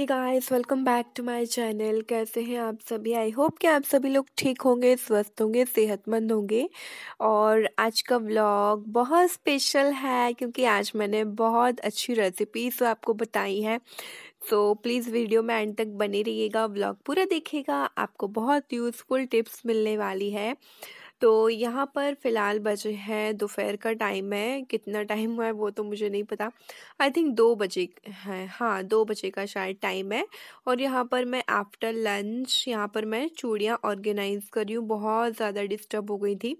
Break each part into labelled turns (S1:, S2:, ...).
S1: Hey guys welcome back to my channel कैसे हैं आप सभी आई होप कि आप सभी लोग ठीक होंगे स्वस्थ होंगे सेहतमंद होंगे और आज का व्लॉग बहुत स्पेशल है क्योंकि आज मैंने बहुत अच्छी रेसिपीज तो आपको बताई हैं सो so, प्लीज़ वीडियो में एंड तक बने रहिएगा व्लॉग पूरा देखिएगा आपको बहुत यूज़फुल टिप्स मिलने वाली है तो यहाँ पर फ़िलहाल बजे हैं दोपहर का टाइम है कितना टाइम हुआ है वो तो मुझे नहीं पता आई थिंक दो बजे है हाँ दो बजे का शायद टाइम है और यहाँ पर मैं आफ्टर लंच यहाँ पर मैं चूड़ियाँ ऑर्गेनाइज़ कर रही हूँ बहुत ज़्यादा डिस्टर्ब हो गई थी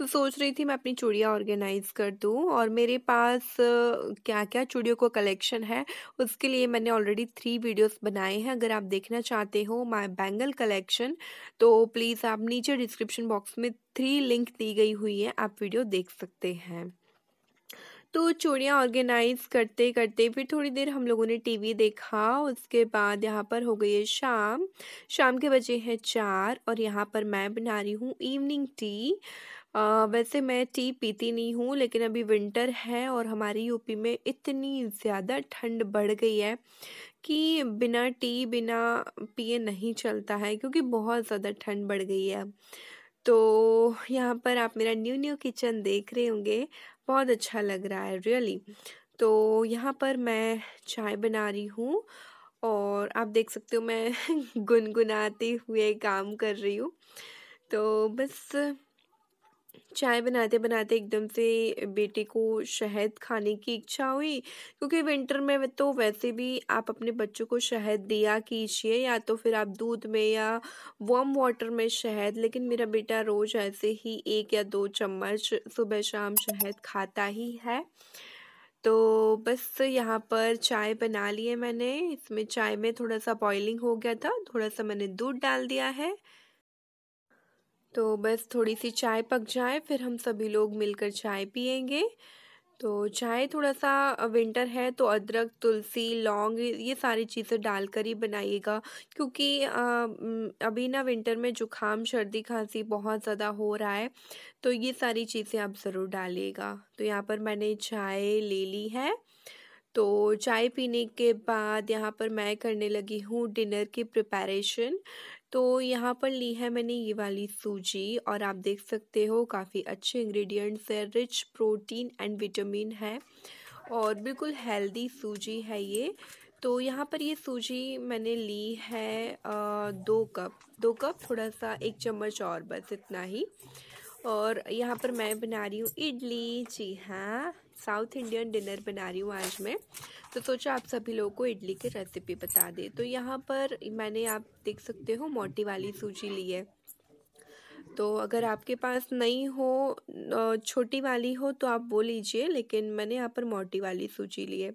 S1: तो सोच रही थी मैं अपनी चूड़ियाँ ऑर्गेनाइज़ कर दूँ और मेरे पास क्या क्या चूड़ियों का कलेक्शन है उसके लिए मैंने ऑलरेडी थ्री वीडियोस बनाए हैं अगर आप देखना चाहते हो माय बैंगल कलेक्शन तो प्लीज़ आप नीचे डिस्क्रिप्शन बॉक्स में थ्री लिंक दी गई हुई है आप वीडियो देख सकते हैं तो चूड़ियाँ ऑर्गेनाइज़ करते करते फिर थोड़ी देर हम लोगों ने टीवी देखा उसके बाद यहाँ पर हो गई है शाम शाम के बजे हैं चार और यहाँ पर मैं बना रही हूँ इवनिंग टी आ, वैसे मैं टी पीती नहीं हूँ लेकिन अभी विंटर है और हमारी यूपी में इतनी ज़्यादा ठंड बढ़ गई है कि बिना टी बिना पिए नहीं चलता है क्योंकि बहुत ज़्यादा ठंड बढ़ गई है अब तो यहाँ पर आप मेरा न्यू न्यू किचन देख रहे होंगे बहुत अच्छा लग रहा है रियली तो यहाँ पर मैं चाय बना रही हूँ और आप देख सकते हो मैं गुनगुनाते हुए काम कर रही हूँ तो बस चाय बनाते बनाते एकदम से बेटे को शहद खाने की इच्छा हुई क्योंकि विंटर में तो वैसे भी आप अपने बच्चों को शहद दिया कीजिए या तो फिर आप दूध में या वार्म वाटर में शहद लेकिन मेरा बेटा रोज़ ऐसे ही एक या दो चम्मच सुबह शाम शहद खाता ही है तो बस यहाँ पर चाय बना लिए मैंने इसमें चाय में थोड़ा सा बॉइलिंग हो गया था थोड़ा सा मैंने दूध डाल दिया है तो बस थोड़ी सी चाय पक जाए फिर हम सभी लोग मिलकर चाय पियेंगे तो चाय थोड़ा सा विंटर है तो अदरक तुलसी लौंग ये सारी चीज़ें डालकर ही बनाइएगा क्योंकि अभी ना विंटर में जुखाम सर्दी खांसी बहुत ज़्यादा हो रहा है तो ये सारी चीज़ें आप ज़रूर डालिएगा तो यहाँ पर मैंने चाय ले ली है तो चाय पीने के बाद यहाँ पर मैं करने लगी हूँ डिनर की प्रिपरेशन तो यहाँ पर ली है मैंने ये वाली सूजी और आप देख सकते हो काफ़ी अच्छे इंग्रेडिएंट्स है रिच प्रोटीन एंड विटामिन है और बिल्कुल हेल्दी सूजी है ये तो यहाँ पर ये सूजी मैंने ली है आ, दो कप दो कप थोड़ा सा एक चम्मच और बस इतना ही और यहाँ पर मैं बना रही हूँ इडली जी हाँ साउथ इंडियन डिनर बना रही हूँ आज मैं तो सोचा आप सभी लोगों को इडली की रेसिपी बता दें तो यहाँ पर मैंने आप देख सकते हो मोटी वाली सूजी ली है तो अगर आपके पास नहीं हो छोटी वाली हो तो आप वो लीजिए लेकिन मैंने यहाँ पर मोटी वाली सूजी ली है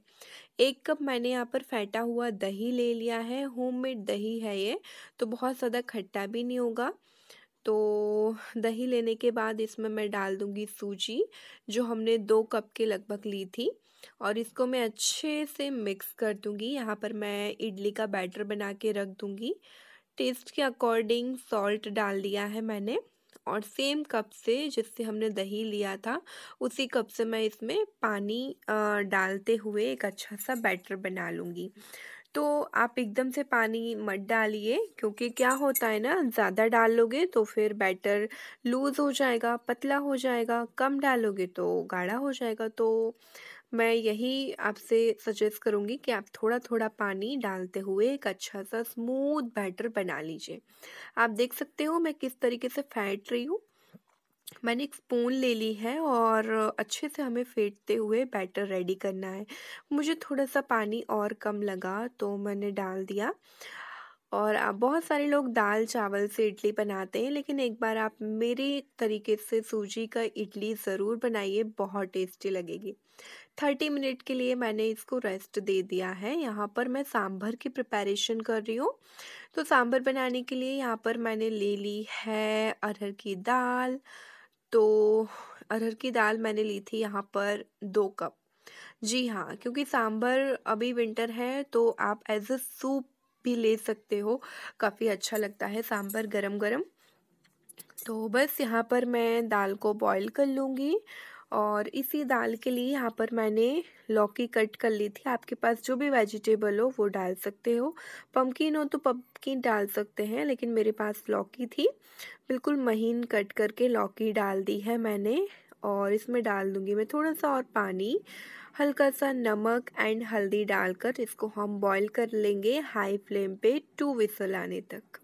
S1: एक कप मैंने यहाँ पर फैटा हुआ दही ले लिया है होममेड दही है ये तो बहुत ज़्यादा खट्टा भी नहीं होगा तो दही लेने के बाद इसमें मैं डाल दूँगी सूजी जो हमने दो कप के लगभग ली थी और इसको मैं अच्छे से मिक्स कर दूँगी यहाँ पर मैं इडली का बैटर बना के रख दूँगी टेस्ट के अकॉर्डिंग सॉल्ट डाल दिया है मैंने और सेम कप से जिससे हमने दही लिया था उसी कप से मैं इसमें पानी डालते हुए एक अच्छा सा बैटर बना लूँगी तो आप एकदम से पानी मत डालिए क्योंकि क्या होता है ना ज़्यादा डाल लोगे तो फिर बैटर लूज़ हो जाएगा पतला हो जाएगा कम डालोगे तो गाढ़ा हो जाएगा तो मैं यही आपसे सजेस्ट करूँगी कि आप थोड़ा थोड़ा पानी डालते हुए एक अच्छा सा स्मूथ बैटर बना लीजिए आप देख सकते हो मैं किस तरीके से फैट रही हूँ मैंने एक स्पून ले ली है और अच्छे से हमें फेंटते हुए बैटर रेडी करना है मुझे थोड़ा सा पानी और कम लगा तो मैंने डाल दिया और बहुत सारे लोग दाल चावल से इडली बनाते हैं लेकिन एक बार आप मेरे तरीके से सूजी का इडली ज़रूर बनाइए बहुत टेस्टी लगेगी थर्टी मिनट के लिए मैंने इसको रेस्ट दे दिया है यहाँ पर मैं सांभर की प्रिपरेशन कर रही हूँ तो सांभर बनाने के लिए यहाँ पर मैंने ले ली है अरहर की दाल तो अरहर की दाल मैंने ली थी यहाँ पर दो कप जी हाँ क्योंकि सांभर अभी विंटर है तो आप एज अ सूप भी ले सकते हो काफ़ी अच्छा लगता है सांभर गरम गरम तो बस यहाँ पर मैं दाल को बॉईल कर लूँगी और इसी दाल के लिए यहाँ पर मैंने लौकी कट कर ली थी आपके पास जो भी वेजिटेबल हो वो डाल सकते हो पम्पकिन हो तो पम्पकिन डाल सकते हैं लेकिन मेरे पास लौकी थी बिल्कुल महीन कट करके लौकी डाल दी है मैंने और इसमें डाल दूँगी मैं थोड़ा सा और पानी हल्का सा नमक एंड हल्दी डालकर इसको हम बॉईल कर लेंगे हाई फ्लेम पे टू विसल आने तक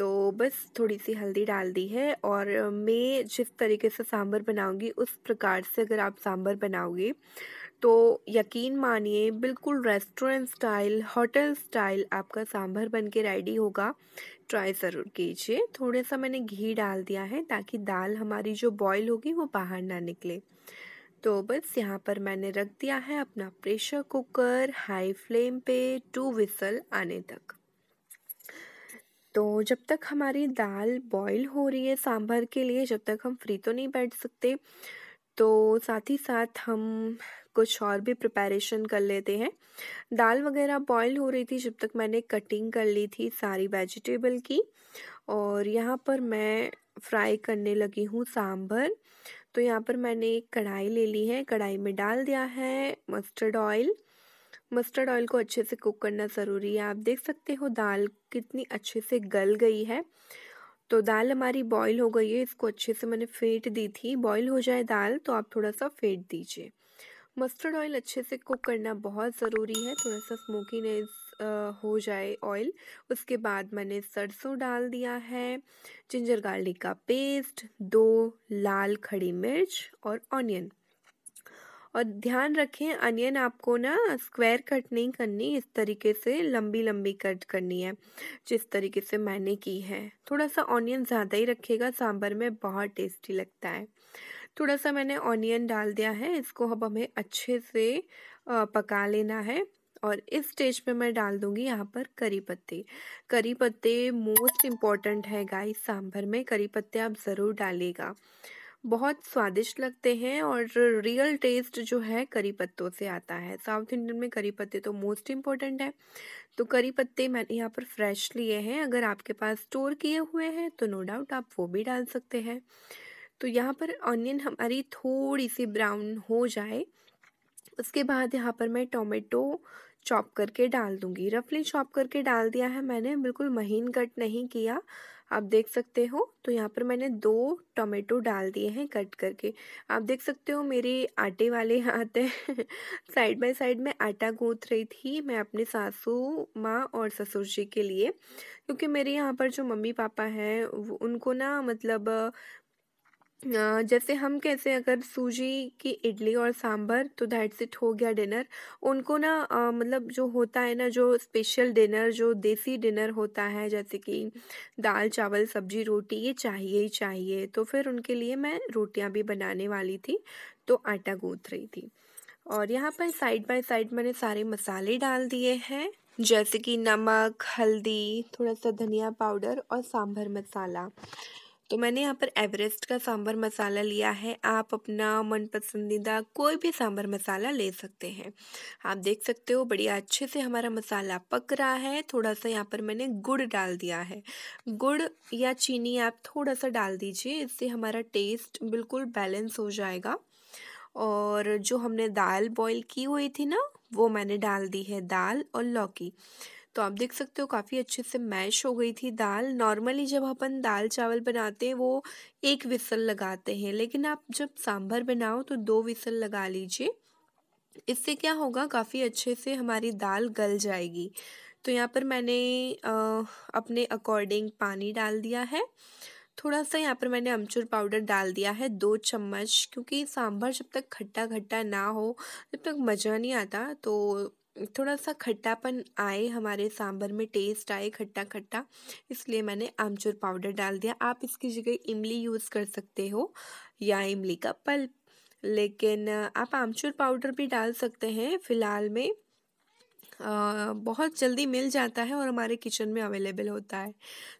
S1: तो बस थोड़ी सी हल्दी डाल दी है और मैं जिस तरीके से सांभर बनाऊंगी उस प्रकार से अगर आप सांभर बनाओगे तो यकीन मानिए बिल्कुल रेस्टोरेंट स्टाइल होटल स्टाइल आपका सांभर बन के रेडी होगा ट्राई ज़रूर कीजिए थोड़ा सा मैंने घी डाल दिया है ताकि दाल हमारी जो बॉईल होगी वो बाहर ना निकले तो बस यहाँ पर मैंने रख दिया है अपना प्रेशर कुकर हाई फ्लेम पे टू विसल आने तक तो जब तक हमारी दाल बॉईल हो रही है सांभर के लिए जब तक हम फ्री तो नहीं बैठ सकते तो साथ ही साथ हम कुछ और भी प्रिपरेशन कर लेते हैं दाल वगैरह बॉईल हो रही थी जब तक मैंने कटिंग कर ली थी सारी वेजिटेबल की और यहाँ पर मैं फ्राई करने लगी हूँ सांभर तो यहाँ पर मैंने एक कढ़ाई ले ली है कढ़ाई में डाल दिया है मस्टर्ड ऑयल मस्टर्ड ऑयल को अच्छे से कुक करना ज़रूरी है आप देख सकते हो दाल कितनी अच्छे से गल गई है तो दाल हमारी बॉईल हो गई है इसको अच्छे से मैंने फेंट दी थी बॉईल हो जाए दाल तो आप थोड़ा सा फेंट दीजिए मस्टर्ड ऑयल अच्छे से कुक करना बहुत ज़रूरी है थोड़ा सा स्मोकीनेस हो जाए ऑयल उसके बाद मैंने सरसों डाल दिया है जिंजर गार्लिक का पेस्ट दो लाल खड़ी मिर्च और ऑनियन और ध्यान रखें अनियन आपको ना स्क्वायर कट नहीं करनी इस तरीके से लंबी लंबी कट करनी है जिस तरीके से मैंने की है थोड़ा सा ऑनियन ज़्यादा ही रखेगा सांभर में बहुत टेस्टी लगता है थोड़ा सा मैंने ऑनियन डाल दिया है इसको अब हमें अच्छे से पका लेना है और इस स्टेज पे मैं डाल दूंगी यहाँ पर करी पत्ते करी पत्ते मोस्ट इम्पॉर्टेंट है गाइस सांभर में करी पत्ते आप ज़रूर डालिएगा बहुत स्वादिष्ट लगते हैं और रियल टेस्ट जो है करी पत्तों से आता है साउथ इंडियन में करी पत्ते तो मोस्ट इम्पॉर्टेंट है तो करी पत्ते मैंने यहाँ पर फ्रेश लिए हैं अगर आपके पास स्टोर किए हुए हैं तो नो डाउट आप वो भी डाल सकते हैं तो यहाँ पर ऑनियन हमारी थोड़ी सी ब्राउन हो जाए उसके बाद यहाँ पर मैं टोमेटो चॉप करके डाल दूँगी रफली चॉप करके डाल दिया है मैंने बिल्कुल महीन कट नहीं किया आप देख सकते हो तो यहाँ पर मैंने दो टोमेटो डाल दिए हैं कट करके आप देख सकते हो मेरे आटे वाले हाथ हैं साइड बाय साइड में आटा गूँथ रही थी मैं अपने सासू माँ और ससुर जी के लिए क्योंकि मेरे यहाँ पर जो मम्मी पापा हैं उनको ना मतलब जैसे हम कैसे अगर सूजी की इडली और सांभर तो दैट्स इट हो गया डिनर उनको ना आ, मतलब जो होता है ना जो स्पेशल डिनर जो देसी डिनर होता है जैसे कि दाल चावल सब्जी रोटी ये चाहिए ही चाहिए तो फिर उनके लिए मैं रोटियां भी बनाने वाली थी तो आटा गूँथ रही थी और यहाँ पर साइड बाय साइड मैंने सारे मसाले डाल दिए हैं जैसे कि नमक हल्दी थोड़ा सा धनिया पाउडर और सांभर मसाला तो मैंने यहाँ पर एवरेस्ट का सांभर मसाला लिया है आप अपना मन पसंदीदा कोई भी सांभर मसाला ले सकते हैं आप देख सकते हो बढ़िया अच्छे से हमारा मसाला पक रहा है थोड़ा सा यहाँ पर मैंने गुड़ डाल दिया है गुड़ या चीनी आप थोड़ा सा डाल दीजिए इससे हमारा टेस्ट बिल्कुल बैलेंस हो जाएगा और जो हमने दाल बॉयल की हुई थी ना वो मैंने डाल दी है दाल और लौकी तो आप देख सकते हो काफ़ी अच्छे से मैश हो गई थी दाल नॉर्मली जब अपन दाल चावल बनाते हैं वो एक विसल लगाते हैं लेकिन आप जब सांभर बनाओ तो दो विसल लगा लीजिए इससे क्या होगा काफ़ी अच्छे से हमारी दाल गल जाएगी तो यहाँ पर मैंने आ, अपने अकॉर्डिंग पानी डाल दिया है थोड़ा सा यहाँ पर मैंने अमचूर पाउडर डाल दिया है दो चम्मच क्योंकि सांभर जब तक खट्टा खट्टा ना हो जब तक मज़ा नहीं आता तो थोड़ा सा खट्टापन आए हमारे सांभर में टेस्ट आए खट्टा खट्टा इसलिए मैंने आमचूर पाउडर डाल दिया आप इसकी जगह इमली यूज़ कर सकते हो या इमली का पल्प लेकिन आप आमचूर पाउडर भी डाल सकते हैं फ़िलहाल में बहुत जल्दी मिल जाता है और हमारे किचन में अवेलेबल होता है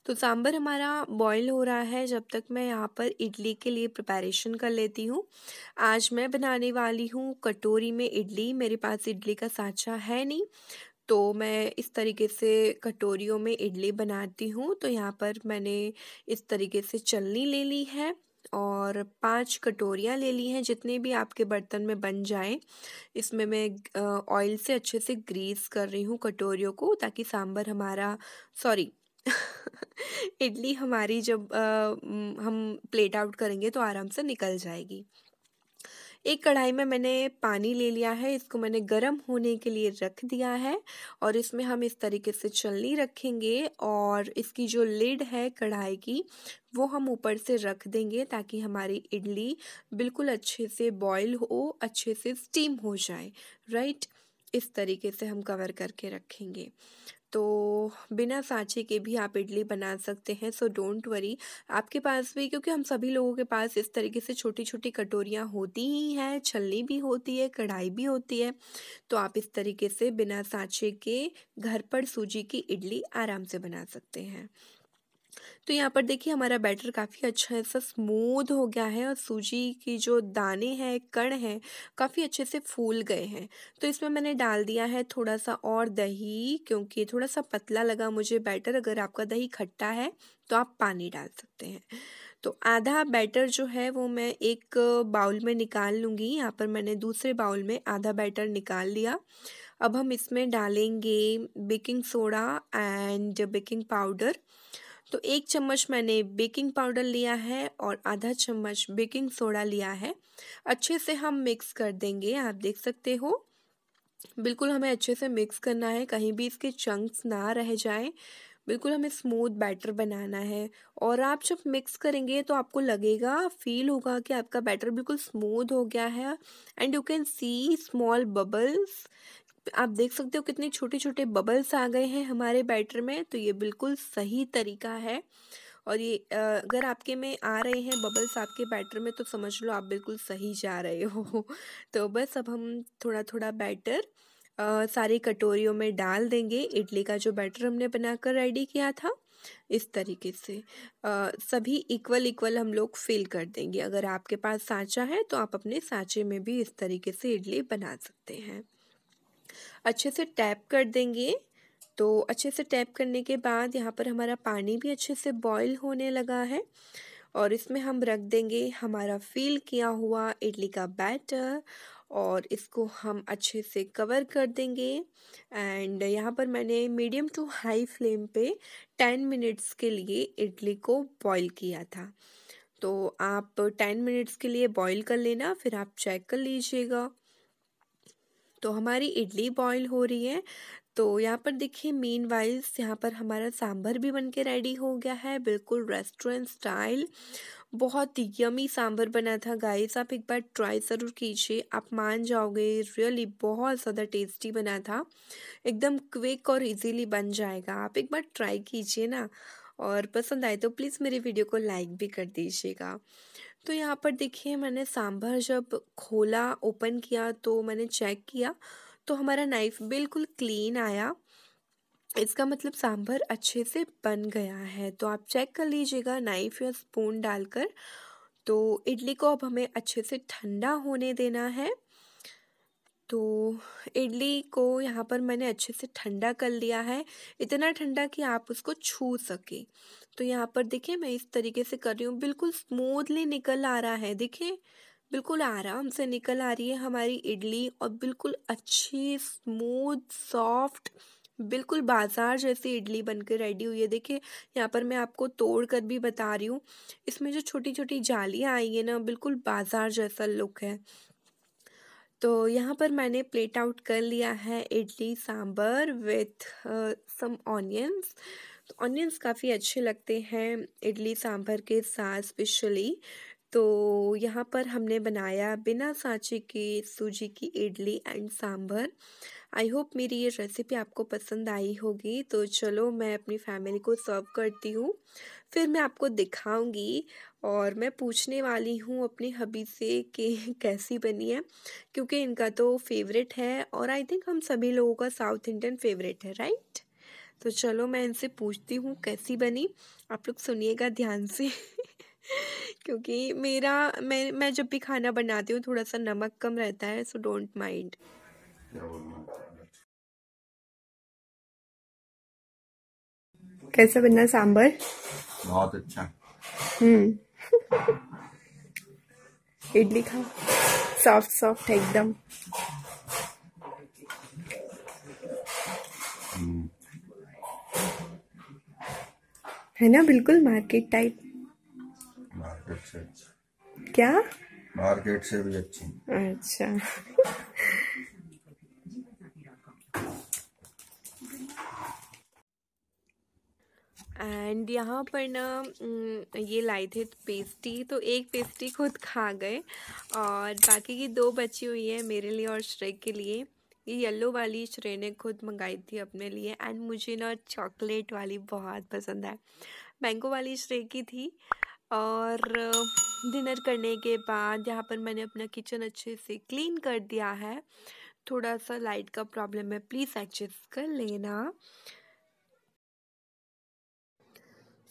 S1: तो सांभर हमारा बॉईल हो रहा है जब तक मैं यहाँ पर इडली के लिए प्रिपरेशन कर लेती हूँ आज मैं बनाने वाली हूँ कटोरी में इडली मेरे पास इडली का साँचा है नहीं तो मैं इस तरीके से कटोरियों में इडली बनाती हूँ तो यहाँ पर मैंने इस तरीके से चलनी ले ली है और पांच कटोरियाँ ले ली हैं जितने भी आपके बर्तन में बन जाएं इसमें मैं ऑयल से अच्छे से ग्रीस कर रही हूँ कटोरियों को ताकि सांभर हमारा सॉरी इडली हमारी जब आ, हम प्लेट आउट करेंगे तो आराम से निकल जाएगी एक कढ़ाई में मैंने पानी ले लिया है इसको मैंने गर्म होने के लिए रख दिया है और इसमें हम इस तरीके से चलनी रखेंगे और इसकी जो लिड है कढ़ाई की वो हम ऊपर से रख देंगे ताकि हमारी इडली बिल्कुल अच्छे से बॉयल हो अच्छे से स्टीम हो जाए राइट इस तरीके से हम कवर करके रखेंगे तो बिना सांचे के भी आप इडली बना सकते हैं सो डोंट वरी आपके पास भी क्योंकि हम सभी लोगों के पास इस तरीके से छोटी छोटी कटोरियाँ होती ही हैं छलनी भी होती है कढ़ाई भी होती है तो आप इस तरीके से बिना सांचे के घर पर सूजी की इडली आराम से बना सकते हैं तो यहाँ पर देखिए हमारा बैटर काफ़ी अच्छा सा स्मूद हो गया है और सूजी की जो दाने हैं कण हैं काफ़ी अच्छे से फूल गए हैं तो इसमें मैंने डाल दिया है थोड़ा सा और दही क्योंकि थोड़ा सा पतला लगा मुझे बैटर अगर आपका दही खट्टा है तो आप पानी डाल सकते हैं तो आधा बैटर जो है वो मैं एक बाउल में निकाल लूँगी यहाँ पर मैंने दूसरे बाउल में आधा बैटर निकाल लिया अब हम इसमें डालेंगे baking soda and baking powder तो एक चम्मच मैंने बेकिंग पाउडर लिया है और आधा चम्मच बेकिंग सोडा लिया है अच्छे से हम मिक्स कर देंगे आप देख सकते हो बिल्कुल हमें अच्छे से मिक्स करना है कहीं भी इसके चंक्स ना रह जाएं बिल्कुल हमें स्मूथ बैटर बनाना है और आप जब मिक्स करेंगे तो आपको लगेगा फील होगा कि आपका बैटर बिल्कुल स्मूथ हो गया है and you can see small bubbles आप देख सकते हो कितने छोटे छोटे बबल्स आ गए हैं हमारे बैटर में तो ये बिल्कुल सही तरीका है और ये अगर आपके में आ रहे हैं बबल्स आपके बैटर में तो समझ लो आप बिल्कुल सही जा रहे हो तो बस अब हम थोड़ा थोड़ा बैटर सारी कटोरियों में डाल देंगे इडली का जो बैटर हमने बनाकर रेडी किया था इस तरीके से आ, सभी इक्वल इक्वल हम लोग फिल कर देंगे अगर आपके पास सांचा है तो आप अपने सांचे में भी इस तरीके से इडली बना सकते हैं अच्छे से टैप कर देंगे तो अच्छे से टैप करने के बाद यहाँ पर हमारा पानी भी अच्छे से बॉईल होने लगा है और इसमें हम रख देंगे हमारा फील किया हुआ इडली का बैटर और इसको हम अच्छे से कवर कर देंगे एंड यहाँ पर मैंने मीडियम टू हाई फ्लेम पे टेन मिनट्स के लिए इडली को बॉईल किया था तो आप टेन मिनट्स के लिए बॉईल कर लेना फिर आप चेक कर लीजिएगा तो हमारी इडली बॉईल हो रही है तो यहाँ पर देखिए मेन वाइल्स यहाँ पर हमारा सांभर भी बन के रेडी हो गया है बिल्कुल रेस्टोरेंट स्टाइल बहुत ही यमी सांभर बना था गाइस आप एक बार ट्राई ज़रूर कीजिए आप मान जाओगे रियली बहुत ज़्यादा टेस्टी बना था एकदम क्विक और इजीली बन जाएगा आप एक बार ट्राई कीजिए ना और पसंद आए तो प्लीज़ मेरी वीडियो को लाइक भी कर दीजिएगा तो यहाँ पर देखिए मैंने सांभर जब खोला ओपन किया तो मैंने चेक किया तो हमारा नाइफ़ बिल्कुल क्लीन आया इसका मतलब सांभर अच्छे से बन गया है तो आप चेक कर लीजिएगा नाइफ़ या स्पून डालकर तो इडली को अब हमें अच्छे से ठंडा होने देना है तो इडली को यहाँ पर मैंने अच्छे से ठंडा कर लिया है इतना ठंडा कि आप उसको छू सके तो यहाँ पर देखिए मैं इस तरीके से कर रही हूँ बिल्कुल स्मूथली निकल आ रहा है देखिए बिल्कुल आराम से निकल आ रही है हमारी इडली और बिल्कुल अच्छी स्मूथ सॉफ्ट बिल्कुल बाजार जैसी इडली बनकर रेडी हुई है देखिए यहाँ पर मैं आपको तोड़ कर भी बता रही हूँ इसमें जो छोटी छोटी जालियाँ आई है ना बिल्कुल बाजार जैसा लुक है तो यहाँ पर मैंने प्लेट आउट कर लिया है idli sambar with some onions तो ऑनियंस काफ़ी अच्छे लगते हैं इडली सांभर के साथ स्पेशली तो यहाँ पर हमने बनाया बिना सांचे के सूजी की idli and sambar I hope मेरी ये रेसिपी आपको पसंद आई होगी तो चलो मैं अपनी फैमिली को सर्व करती हूँ फिर मैं आपको दिखाऊंगी और मैं पूछने वाली हूँ अपने हबी से कि कैसी बनी है क्योंकि इनका तो फेवरेट है और आई थिंक हम सभी लोगों का साउथ इंडियन फेवरेट है राइट तो चलो मैं इनसे पूछती हूँ कैसी बनी आप लोग सुनिएगा ध्यान से क्योंकि मेरा मैं मैं जब भी खाना बनाती हूँ थोड़ा सा नमक कम रहता है सो डोंट माइंड कैसा बनना सांबर बहुत अच्छा हम्म इडली खाओ सॉफ्ट सॉफ्ट एकदम है ना बिल्कुल मार्केट टाइप मार्केट से अच्छा। क्या मार्केट से भी अच्छी अच्छा एंड यहाँ पर ना ये लाए थे पेस्टी तो एक पेस्टी खुद खा गए और बाकी की दो बची हुई है मेरे लिए और श्रेय के लिए ये येलो वाली श्रेणी खुद मंगाई थी अपने लिए एंड मुझे ना चॉकलेट वाली बहुत पसंद है मैंगो वाली श्रे की थी और डिनर करने के बाद यहाँ पर मैंने अपना किचन अच्छे से क्लीन कर दिया है थोड़ा सा लाइट का प्रॉब्लम है प्लीज़ एडजस्ट कर लेना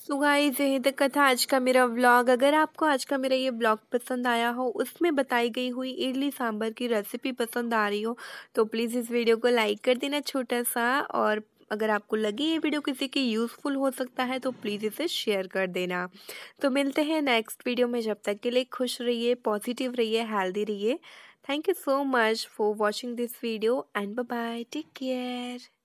S1: सो गाइस यही तक था आज का मेरा व्लॉग अगर आपको आज का मेरा ये व्लॉग पसंद आया हो उसमें बताई गई हुई इडली सांभर की रेसिपी पसंद आ रही हो तो प्लीज़ इस वीडियो को लाइक कर देना छोटा सा और अगर आपको लगे ये वीडियो किसी के यूज़फुल हो सकता है तो प्लीज़ इसे शेयर कर देना तो मिलते हैं नेक्स्ट वीडियो में जब तक के लिए खुश रहिए पॉजिटिव रहिए हेल्दी रहिए thank you so much for watching this video and bye take care